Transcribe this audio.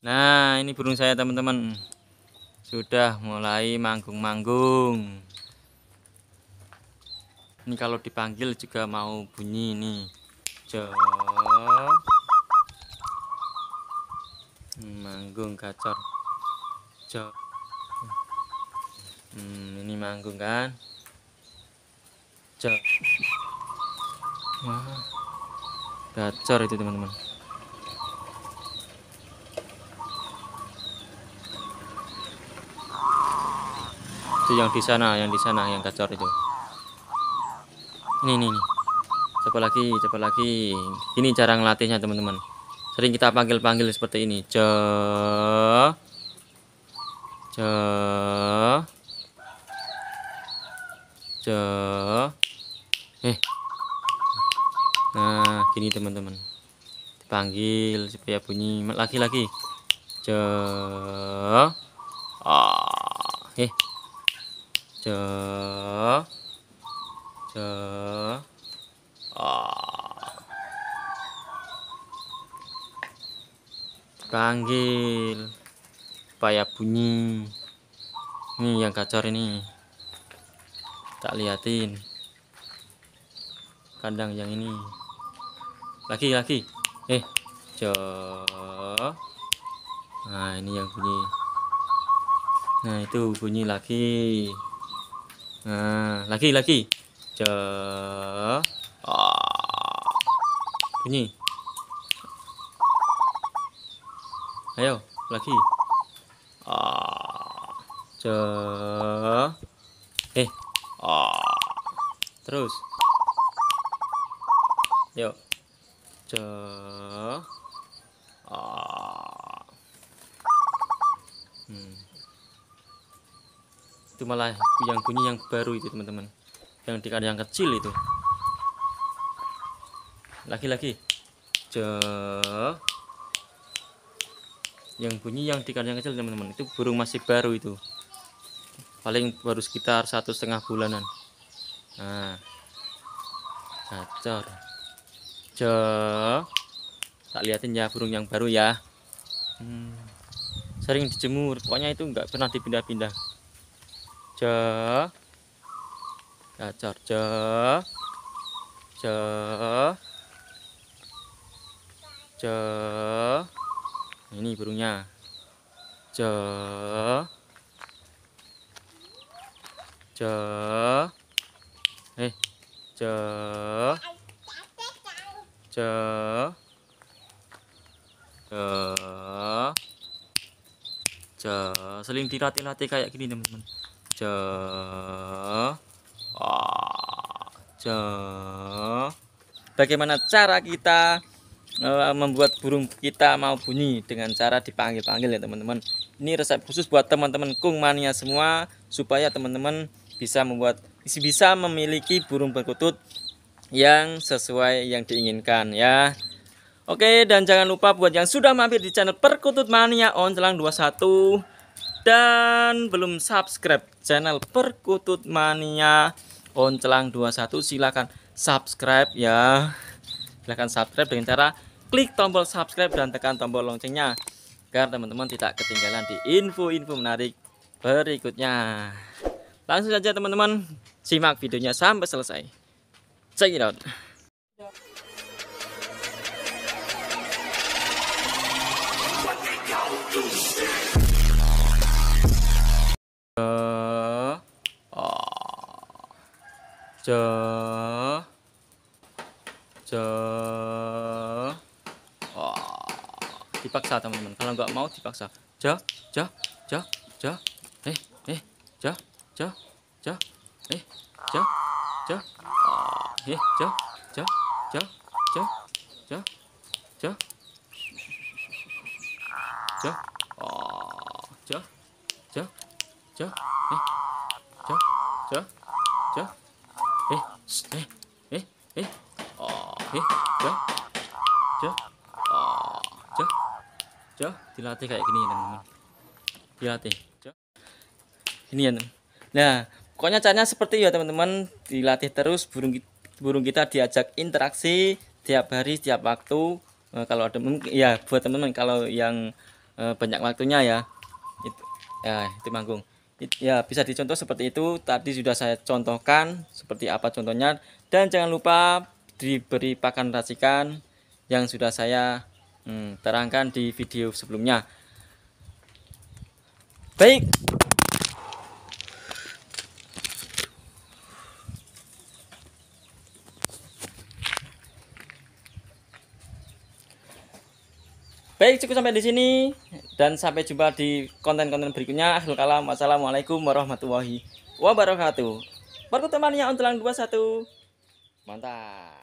Nah, ini burung saya, teman-teman. Sudah mulai manggung-manggung. Ini kalau dipanggil juga mau bunyi ini. Jo. Hmm, manggung gacor. Jo. Hmm, ini manggung kan? Jo. Wah. Gacor itu, teman-teman. itu yang di sana yang di sana yang gacor itu ini ini, coba lagi coba lagi ini cara ngelatihnya teman-teman sering kita panggil-panggil seperti ini ce, ce, ce. eh nah gini teman-teman dipanggil supaya bunyi lagi-lagi ce, ah eh ce ce oh. panggil supaya bunyi ini yang gacor ini tak liatin kandang yang ini lagi lagi eh jo nah ini yang bunyi nah itu bunyi lagi Nah, lagi lagi. Je. Ah. Bunyi. Ayo, lagi. Ah. Eh. Ah. Terus. Yuk. Je. itu malah yang bunyi yang baru itu teman-teman yang di yang kecil itu lagi-lagi je yang bunyi yang di yang kecil teman-teman itu burung masih baru itu paling baru sekitar satu setengah bulanan nah acor je tak liatin ya burung yang baru ya hmm. sering dijemur pokoknya itu nggak pernah dipindah-pindah ce cacar ce ce ce ini burungnya ce ce eh ce ce ce ce seling dilatih-latih kayak gini teman-teman ce ce bagaimana cara kita uh, membuat burung kita mau bunyi dengan cara dipanggil-panggil ya teman-teman ini resep khusus buat teman-teman kung mania semua supaya teman-teman bisa membuat bisa memiliki burung perkutut yang sesuai yang diinginkan ya Oke dan jangan lupa buat yang sudah mampir di channel Perkutut Mania on selang 21 dan belum subscribe channel Perkutut Mania Oncelang 21 silahkan subscribe ya. silahkan subscribe dengan cara klik tombol subscribe dan tekan tombol loncengnya agar teman-teman tidak ketinggalan di info-info menarik berikutnya. Langsung saja teman-teman simak videonya sampai selesai. Check it out. j j oh, dipaksa teman-teman kalau nggak mau dipaksa j j j j eh eh j j j eh j j oh, eh j j j j j j j oh, j j j eh j j j dilatih kayak gini ya teman-teman, dilatih, ini ya teman. Nah, pokoknya caranya seperti ya teman-teman, dilatih terus burung burung kita diajak interaksi tiap hari, tiap waktu. Nah, kalau ada mungkin ya buat teman-teman kalau yang eh, banyak waktunya ya, itu, ya itu manggung ya bisa dicontoh seperti itu tadi sudah saya contohkan seperti apa contohnya dan jangan lupa diberi pakan racikan yang sudah saya hmm, terangkan di video sebelumnya baik Baik, cukup sampai di sini dan sampai jumpa di konten-konten berikutnya. Assalamualaikum kalam. Wassalamualaikum warahmatullahi wabarakatuh. Pertemanannya dua satu Mantap.